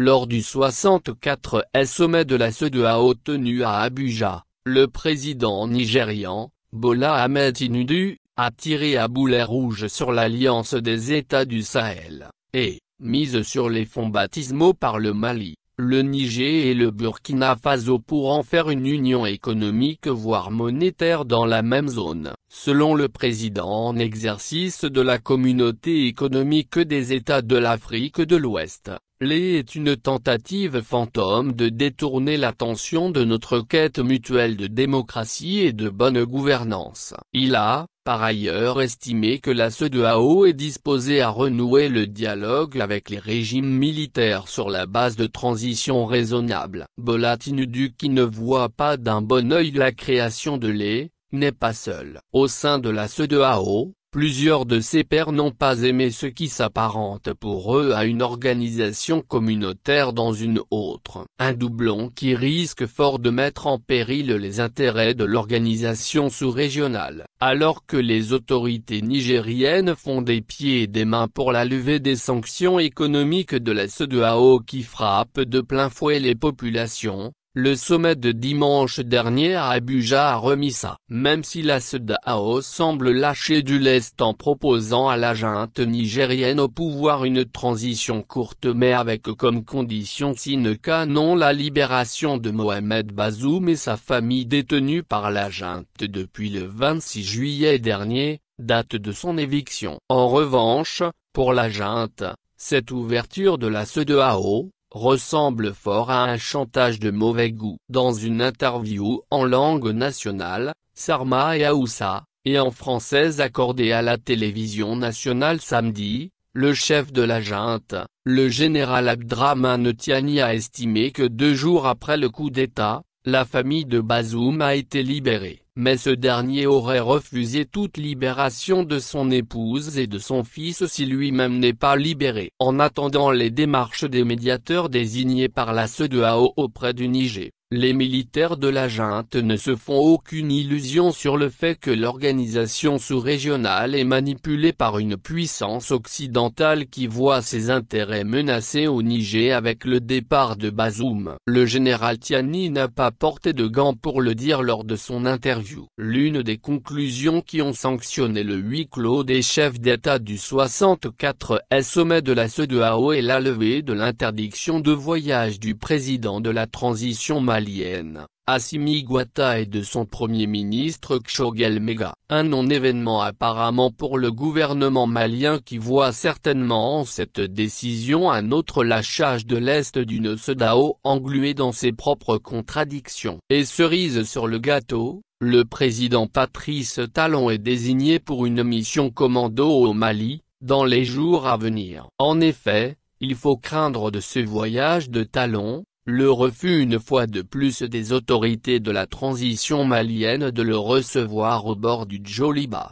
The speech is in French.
Lors du 64e sommet de la CEDEAO tenue à Abuja, le président nigérian, Bola Ahmed Inudu, a tiré à boulet rouge sur l'Alliance des États du Sahel, et, mise sur les fonds baptismaux par le Mali, le Niger et le Burkina Faso pour en faire une union économique voire monétaire dans la même zone. Selon le président en exercice de la Communauté économique des États de l'Afrique de l'Ouest, L'E est une tentative fantôme de détourner l'attention de notre quête mutuelle de démocratie et de bonne gouvernance. Il a, par ailleurs estimé que la CEDEAO est disposée à renouer le dialogue avec les régimes militaires sur la base de transitions raisonnables. Bolatinudu qui ne voit pas d'un bon œil la création de l'E, n'est pas seul. Au sein de la CEDEAO, Plusieurs de ces pairs n'ont pas aimé ce qui s'apparente pour eux à une organisation communautaire dans une autre. Un doublon qui risque fort de mettre en péril les intérêts de l'organisation sous-régionale, alors que les autorités nigériennes font des pieds et des mains pour la levée des sanctions économiques de la CEDEAO qui frappe de plein fouet les populations, le sommet de dimanche dernier à Abuja a remis ça. Même si la SEDAO semble lâcher du lest en proposant à la junte nigérienne au pouvoir une transition courte mais avec comme condition sine qua non la libération de Mohamed Bazoum et sa famille détenue par la junte depuis le 26 juillet dernier, date de son éviction. En revanche, pour la junte, cette ouverture de la SEDAO, ressemble fort à un chantage de mauvais goût. Dans une interview en langue nationale, Sarma et Aoussa, et en française accordée à la télévision nationale samedi, le chef de la junte, le général Abdraman Tiani a estimé que deux jours après le coup d'État, la famille de Bazoum a été libérée, mais ce dernier aurait refusé toute libération de son épouse et de son fils si lui-même n'est pas libéré. En attendant les démarches des médiateurs désignés par la CEDEAO auprès du Niger, les militaires de la junte ne se font aucune illusion sur le fait que l'organisation sous-régionale est manipulée par une puissance occidentale qui voit ses intérêts menacés au Niger avec le départ de Bazoum. Le général Tiani n'a pas porté de gants pour le dire lors de son interview. L'une des conclusions qui ont sanctionné le huis clos des chefs d'État du 64e sommet de la CEDEAO est la levée de l'interdiction de voyage du président de la transition malienne, Assimi et de son premier ministre Kshogel Mega. Un non-événement apparemment pour le gouvernement malien qui voit certainement en cette décision un autre lâchage de l'Est d'une Sedao engluée dans ses propres contradictions. Et cerise sur le gâteau, le président Patrice Talon est désigné pour une mission commando au Mali, dans les jours à venir. En effet, il faut craindre de ce voyage de Talon, le refus une fois de plus des autorités de la transition malienne de le recevoir au bord du Djoliba.